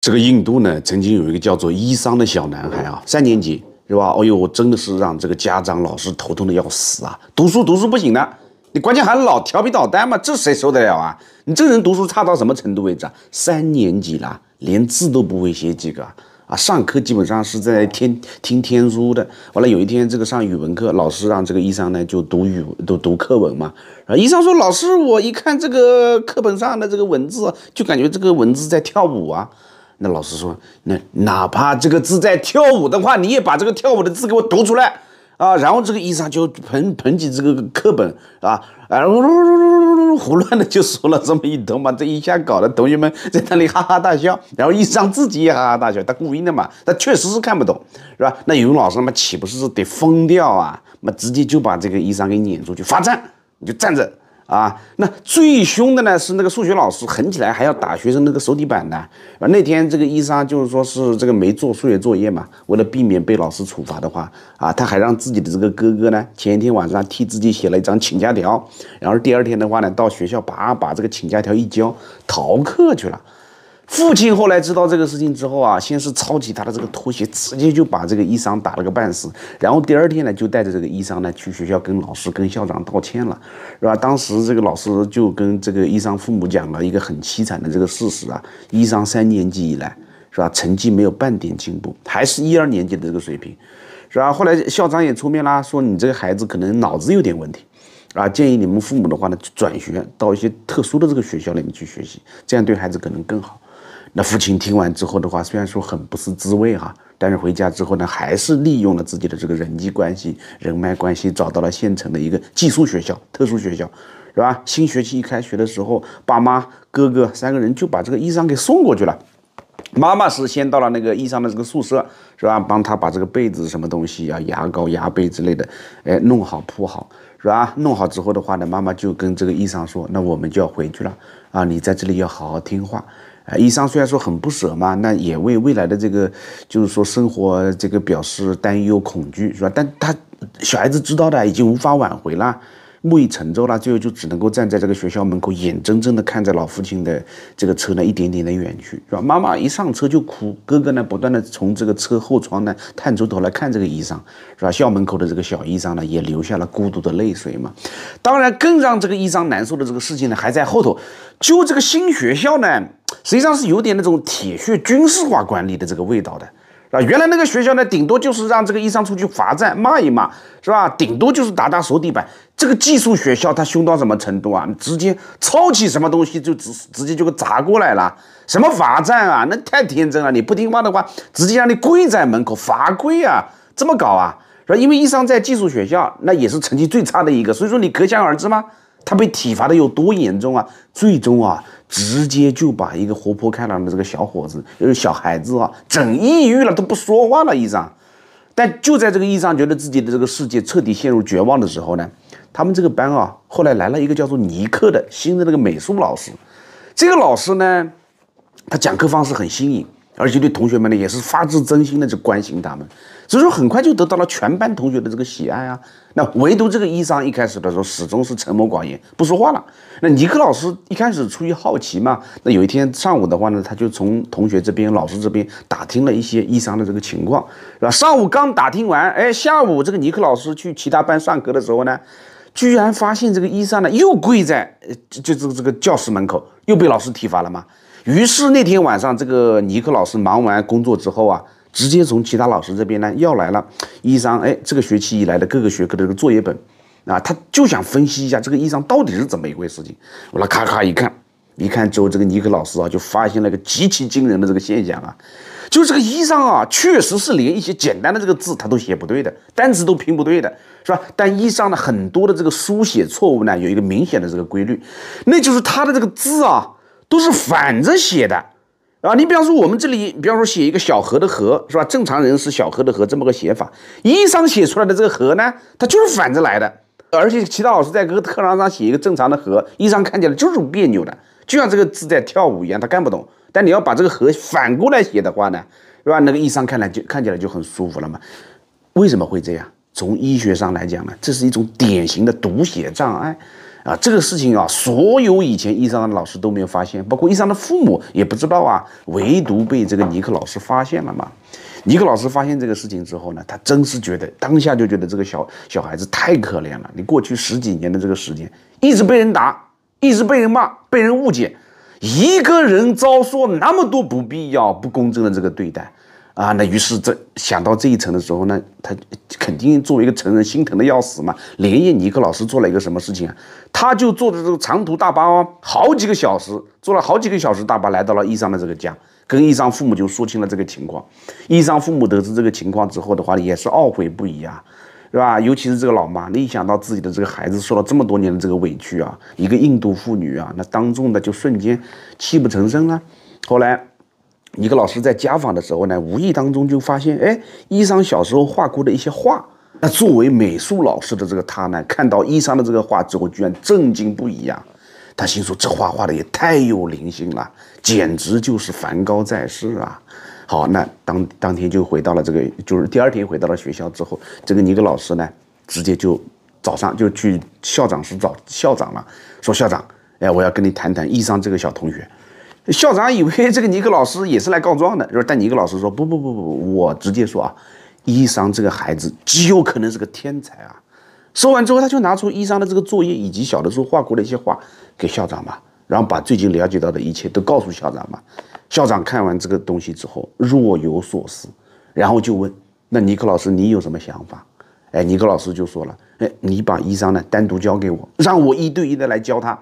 这个印度呢，曾经有一个叫做伊桑的小男孩啊，三年级，是吧？哎呦，我真的是让这个家长、老师头痛的要死啊！读书读书不行的，你关键还老调皮捣蛋嘛，这谁受得了啊？你这个人读书差到什么程度位置啊？三年级了，连字都不会写几个啊！啊，上课基本上是在天听天书的。完了有一天这个上语文课，老师让这个伊桑呢就读语读读课文嘛，啊，伊桑说：“老师，我一看这个课本上的这个文字，就感觉这个文字在跳舞啊！”那老师说，那哪怕这个字在跳舞的话，你也把这个跳舞的字给我读出来啊！然后这个医生就捧捧起这个课本啊，啊，胡乱的就说了这么一通嘛，这一下搞得同学们在那里哈哈大笑，然后医生自己也哈哈大笑，他故意的嘛，他确实是看不懂，是吧？那语文老师他妈岂不是得疯掉啊？那直接就把这个医生给撵出去罚站，你就站着。啊，那最凶的呢是那个数学老师，狠起来还要打学生那个手底板的。那天这个伊莎就是说是这个没做数学作业嘛，为了避免被老师处罚的话，啊，他还让自己的这个哥哥呢，前一天晚上替自己写了一张请假条，然后第二天的话呢，到学校把把这个请假条一交，逃课去了。父亲后来知道这个事情之后啊，先是抄起他的这个拖鞋，直接就把这个医生打了个半死。然后第二天呢，就带着这个医生呢去学校跟老师、跟校长道歉了，是吧？当时这个老师就跟这个医生父母讲了一个很凄惨的这个事实啊：医生三年级以来，是吧？成绩没有半点进步，还是一二年级的这个水平，是吧？后来校长也出面啦，说你这个孩子可能脑子有点问题，啊，建议你们父母的话呢，转学到一些特殊的这个学校里面去学习，这样对孩子可能更好。那父亲听完之后的话，虽然说很不是滋味哈，但是回家之后呢，还是利用了自己的这个人际关系、人脉关系，找到了县城的一个寄宿学校、特殊学校，是吧？新学期一开学的时候，爸妈、哥哥三个人就把这个衣裳给送过去了。妈妈是先到了那个医生的这个宿舍，是吧？帮他把这个被子、什么东西啊、牙膏、牙杯之类的，哎，弄好铺好，是吧？弄好之后的话呢，妈妈就跟这个医生说：“那我们就要回去了啊，你在这里要好好听话。”医生虽然说很不舍嘛，那也为未来的这个就是说生活这个表示担忧恐惧是吧？但他小孩子知道的已经无法挽回了。木已成舟了，最后就只能够站在这个学校门口，眼睁睁地看着老父亲的这个车呢一点点的远去，是吧？妈妈一上车就哭，哥哥呢不断的从这个车后窗呢探出头来看这个衣裳，是吧？校门口的这个小衣裳呢也流下了孤独的泪水嘛。当然，更让这个衣裳难受的这个事情呢还在后头。就这个新学校呢，实际上是有点那种铁血军事化管理的这个味道的。啊，原来那个学校呢，顶多就是让这个医生出去罚站、骂一骂，是吧？顶多就是打打手底板。这个技术学校他凶到什么程度啊？直接抄起什么东西就直直接就给砸过来了。什么罚站啊？那太天真了。你不听话的话，直接让你跪在门口罚跪啊，这么搞啊？是吧？因为医生在技术学校，那也是成绩最差的一个，所以说你可想而知吗？他被体罚的有多严重啊？最终啊，直接就把一个活泼开朗的这个小伙子，就是小孩子啊，整抑郁了，都不说话了。一张，但就在这个一张觉得自己的这个世界彻底陷入绝望的时候呢，他们这个班啊，后来来了一个叫做尼克的新的那个美术老师，这个老师呢，他讲课方式很新颖。而且对同学们呢，也是发自真心的去关心他们，所以说很快就得到了全班同学的这个喜爱啊。那唯独这个伊桑一开始的时候，始终是沉默寡言，不说话了。那尼克老师一开始出于好奇嘛，那有一天上午的话呢，他就从同学这边、老师这边打听了一些伊桑的这个情况，是吧？上午刚打听完，哎，下午这个尼克老师去其他班上课的时候呢，居然发现这个伊桑呢又跪在就就这个这个教室门口，又被老师体罚了嘛。于是那天晚上，这个尼克老师忙完工作之后啊，直接从其他老师这边呢要来了一张，哎，这个学期以来的各个学科的这个作业本，啊，他就想分析一下这个伊桑到底是怎么一回事。情。我那咔咔一看，一看之后，这个尼克老师啊就发现了一个极其惊人的这个现象啊，就这个伊桑啊，确实是连一些简单的这个字他都写不对的，单词都拼不对的，是吧？但伊桑的很多的这个书写错误呢，有一个明显的这个规律，那就是他的这个字啊。都是反着写的，啊，你比方说我们这里，比方说写一个小河的河，是吧？正常人是小河的河这么个写法，医生写出来的这个河呢，它就是反着来的。而且其他老师在课课堂上写一个正常的河，医生看起来就是别扭的，就像这个字在跳舞一样，他看不懂。但你要把这个河反过来写的话呢，是吧？那个医生看来就看起来就很舒服了嘛。为什么会这样？从医学上来讲呢，这是一种典型的读写障碍。啊，这个事情啊，所有以前伊桑的老师都没有发现，包括伊桑的父母也不知道啊，唯独被这个尼克老师发现了嘛。尼克老师发现这个事情之后呢，他真是觉得当下就觉得这个小小孩子太可怜了。你过去十几年的这个时间，一直被人打，一直被人骂，被人误解，一个人遭受那么多不必要、不公正的这个对待。啊，那于是这想到这一层的时候，那他肯定作为一个成人心疼的要死嘛。连夜尼克老师做了一个什么事情啊？他就坐着这个长途大巴哦，好几个小时，坐了好几个小时大巴，来到了伊桑的这个家，跟伊桑父母就说清了这个情况。伊桑父母得知这个情况之后的话，也是懊悔不已啊，是吧？尤其是这个老妈，那一想到自己的这个孩子受了这么多年的这个委屈啊，一个印度妇女啊，那当众的就瞬间泣不成声了。后来。一个老师在家访的时候呢，无意当中就发现，哎，伊桑小时候画过的一些画。那作为美术老师的这个他呢，看到伊桑的这个画之后，居然震惊不已啊！他心说，这画画的也太有灵性了，简直就是梵高在世啊！好，那当当天就回到了这个，就是第二天回到了学校之后，这个尼格老师呢，直接就早上就去校长室找校长了，说校长，哎，我要跟你谈谈伊桑这个小同学。校长以为这个尼克老师也是来告状的，就说：“但尼克老师说不不不不，我直接说啊，伊桑这个孩子极有可能是个天才啊！”说完之后，他就拿出伊桑的这个作业以及小的时候画过的一些画给校长嘛，然后把最近了解到的一切都告诉校长嘛。校长看完这个东西之后若有所思，然后就问：“那尼克老师，你有什么想法？”哎，尼克老师就说了：“哎，你把伊桑呢单独交给我，让我一对一的来教他。”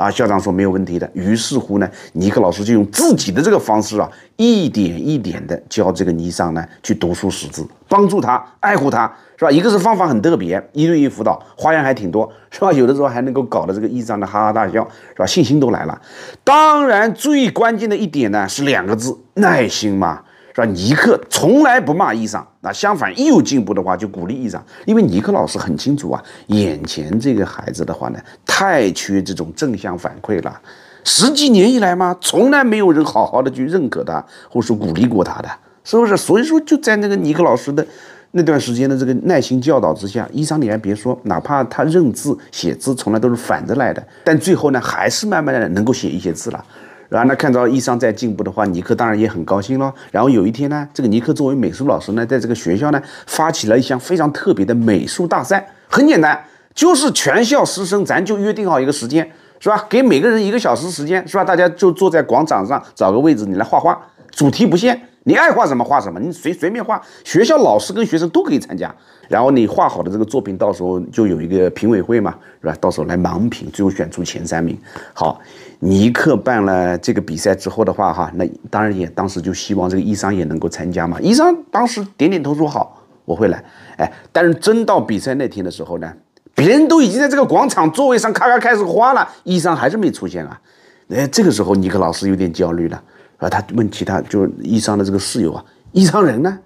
啊，校长说没有问题的。于是乎呢，尼克老师就用自己的这个方式啊，一点一点的教这个尼桑呢去读书识字，帮助他爱护他，是吧？一个是方法很特别，一对一辅导，花样还挺多，是吧？有的时候还能够搞得这个尼桑的哈哈大笑，是吧？信心都来了。当然，最关键的一点呢是两个字，耐心嘛。是吧？尼克从来不骂伊桑，那相反，一有进步的话就鼓励伊桑。因为尼克老师很清楚啊，眼前这个孩子的话呢，太缺这种正向反馈了。十几年以来嘛，从来没有人好好的去认可他，或者说鼓励过他的是不是？所以说，就在那个尼克老师的那段时间的这个耐心教导之下，伊桑，你还别说，哪怕他认字、写字从来都是反着来的，但最后呢，还是慢慢的能够写一些字了。然后呢，看到医生在进步的话，尼克当然也很高兴喽。然后有一天呢，这个尼克作为美术老师呢，在这个学校呢，发起了一项非常特别的美术大赛。很简单，就是全校师生，咱就约定好一个时间，是吧？给每个人一个小时时间，是吧？大家就坐在广场上，找个位置，你来画画。主题不限，你爱画什么画什么，你随随便画。学校老师跟学生都可以参加。然后你画好的这个作品，到时候就有一个评委会嘛，是吧？到时候来盲评，最后选出前三名。好。尼克办了这个比赛之后的话，哈，那当然也当时就希望这个伊桑也能够参加嘛。伊桑当时点点头说好，我会来。哎，但是真到比赛那天的时候呢，别人都已经在这个广场座位上咔咔开始花了，伊桑还是没出现啊。哎，这个时候尼克老师有点焦虑了，啊，他问其他就伊桑的这个室友啊，伊桑人呢？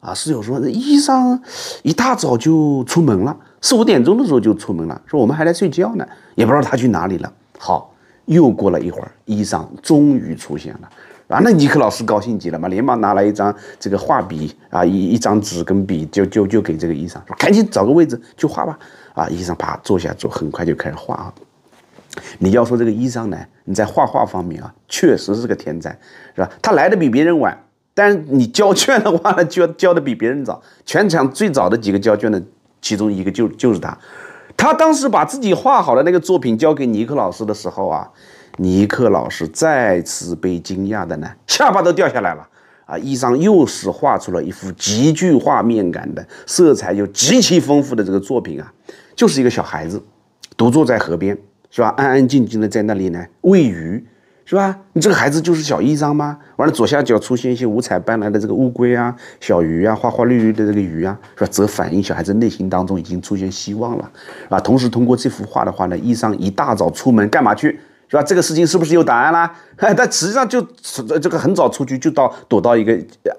啊，室友说伊桑一大早就出门了，四五点钟的时候就出门了，说我们还在睡觉呢，也不知道他去哪里了。好。又过了一会儿，衣裳终于出现了，啊，那尼克老师高兴极了嘛，连忙拿来一张这个画笔啊，一一张纸跟笔，就就就给这个衣裳，赶紧找个位置去画吧，啊，衣裳啪坐下坐，很快就开始画啊。你要说这个衣裳呢，你在画画方面啊，确实是个天才，是吧？他来的比别人晚，但是你交卷的话呢，就要交的比别人早，全场最早的几个交卷的，其中一个就就是他。他当时把自己画好的那个作品交给尼克老师的时候啊，尼克老师再次被惊讶的呢，下巴都掉下来了啊！一张又是画出了一幅极具画面感的、色彩又极其丰富的这个作品啊，就是一个小孩子独坐在河边，是吧？安安静静的在那里呢喂鱼。是吧？你这个孩子就是小伊桑吗？完了，左下角出现一些五彩斑斓的这个乌龟啊、小鱼啊、花花绿绿的这个鱼啊，是吧？则反映小孩子内心当中已经出现希望了啊。同时，通过这幅画的话呢，医生一大早出门干嘛去？是吧？这个事情是不是有答案啦？但实际上就这个很早出去就到躲到一个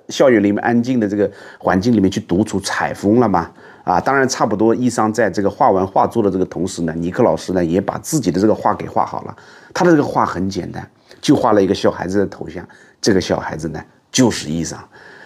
校园里面安静的这个环境里面去独处采风了嘛？啊，当然差不多。医生在这个画完画作的这个同时呢，尼克老师呢也把自己的这个画给画好了。他的这个画很简单。就画了一个小孩子的头像，这个小孩子呢就是伊桑，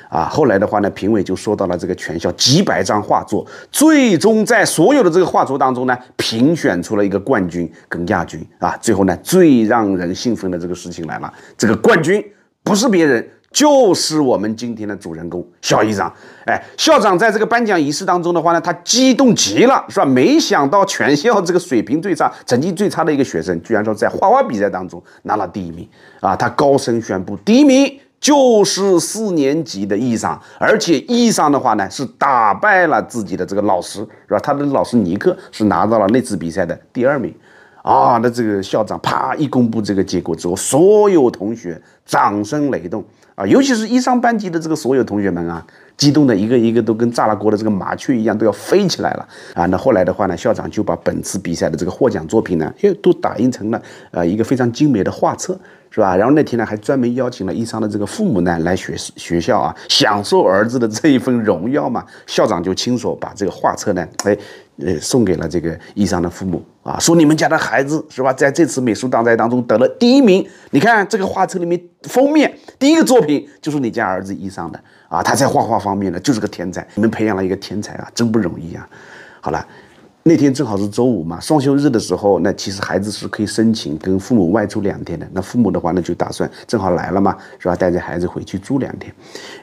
啊，后来的话呢，评委就说到了这个全校几百张画作，最终在所有的这个画作当中呢，评选出了一个冠军跟亚军，啊，最后呢，最让人兴奋的这个事情来了，这个冠军不是别人。就是我们今天的主人公校长，哎，校长在这个颁奖仪式当中的话呢，他激动极了，是吧？没想到全校这个水平最差、成绩最差的一个学生，居然说在画画比赛当中拿了第一名啊！他高声宣布，第一名就是四年级的易商，而且易商的话呢，是打败了自己的这个老师，是吧？他的老师尼克是拿到了那次比赛的第二名啊！那这个校长啪一公布这个结果之后，所有同学掌声雷动。啊，尤其是一上班级的这个所有同学们啊，激动的一个一个都跟炸了锅的这个麻雀一样，都要飞起来了啊！那后来的话呢，校长就把本次比赛的这个获奖作品呢，又都打印成了呃一个非常精美的画册，是吧？然后那天呢，还专门邀请了一商的这个父母呢来学学校啊，享受儿子的这一份荣耀嘛。校长就亲手把这个画册呢，哎。呃，送给了这个伊桑的父母啊，说你们家的孩子是吧，在这次美术大赛当中得了第一名。你看这个画册里面封面第一个作品就是你家儿子伊桑的啊，他在画画方面呢就是个天才，你们培养了一个天才啊，真不容易啊。好了。那天正好是周五嘛，双休日的时候，那其实孩子是可以申请跟父母外出两天的。那父母的话呢，就打算正好来了嘛，是吧？带着孩子回去住两天。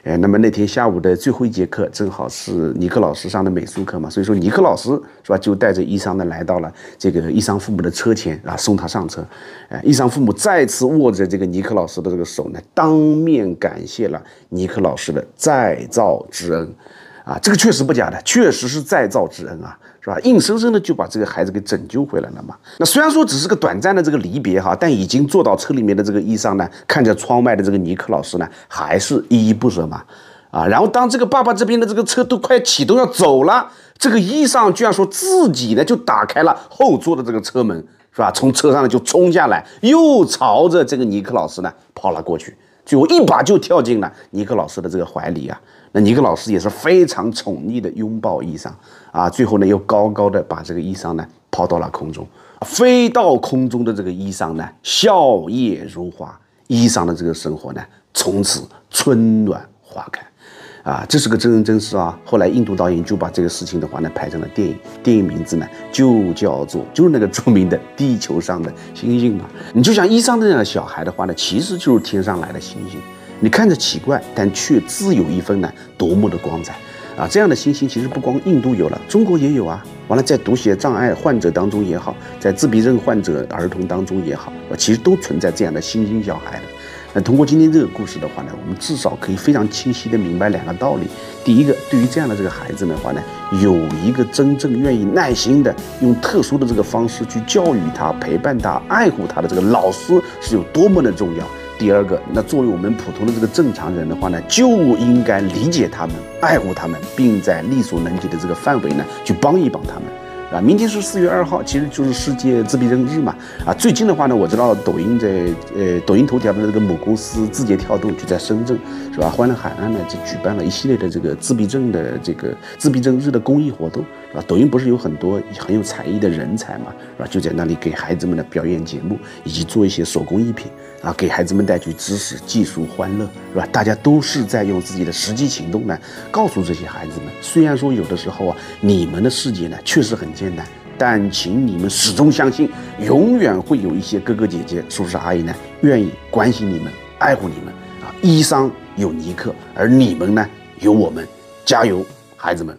呃，那么那天下午的最后一节课，正好是尼克老师上的美术课嘛，所以说尼克老师是吧，就带着伊桑呢来到了这个伊桑父母的车前啊，送他上车。呃，伊桑父母再次握着这个尼克老师的这个手呢，当面感谢了尼克老师的再造之恩。啊，这个确实不假的，确实是再造之恩啊，是吧？硬生生的就把这个孩子给拯救回来了嘛。那虽然说只是个短暂的这个离别哈，但已经坐到车里面的这个伊尚呢，看着窗外的这个尼克老师呢，还是依依不舍嘛。啊，然后当这个爸爸这边的这个车都快启动要走了，这个伊尚居然说自己呢就打开了后座的这个车门，是吧？从车上呢就冲下来，又朝着这个尼克老师呢跑了过去，后一把就跳进了尼克老师的这个怀里啊。那尼克老师也是非常宠溺的拥抱伊桑啊，最后呢又高高的把这个伊桑呢抛到了空中，飞到空中的这个伊桑呢笑靥如花，伊桑的这个生活呢从此春暖花开啊，这是个真人真事啊。后来印度导演就把这个事情的话呢拍成了电影，电影名字呢就叫做就是那个著名的地球上的星星嘛。你就像伊桑那样的小孩的话呢，其实就是天上来的星星。你看着奇怪，但却自有一分呢多么的光彩啊！这样的星星其实不光印度有了，中国也有啊。完了，在读写障碍患者当中也好，在自闭症患者儿童当中也好，其实都存在这样的星星小孩的。那通过今天这个故事的话呢，我们至少可以非常清晰的明白两个道理：第一个，对于这样的这个孩子的话呢，有一个真正愿意耐心的用特殊的这个方式去教育他、陪伴他、爱护他的这个老师是有多么的重要。第二个，那作为我们普通的这个正常人的话呢，就应该理解他们，爱护他们，并在力所能及的这个范围呢，去帮一帮他们，啊，明天是四月二号，其实就是世界自闭症日嘛，啊，最近的话呢，我知道抖音在，呃，抖音头条的这个母公司字节跳动就在深圳，是吧？欢乐海岸呢就举办了一系列的这个自闭症的这个自闭症日的公益活动。啊，抖音不是有很多很有才艺的人才嘛，是吧？就在那里给孩子们的表演节目，以及做一些手工艺品，啊，给孩子们带去知识、技术、欢乐，是吧？大家都是在用自己的实际行动呢，告诉这些孩子们，虽然说有的时候啊，你们的世界呢确实很艰难，但请你们始终相信，永远会有一些哥哥姐姐、叔叔阿姨呢，愿意关心你们、爱护你们。啊，衣裳有尼克，而你们呢，有我们，加油，孩子们！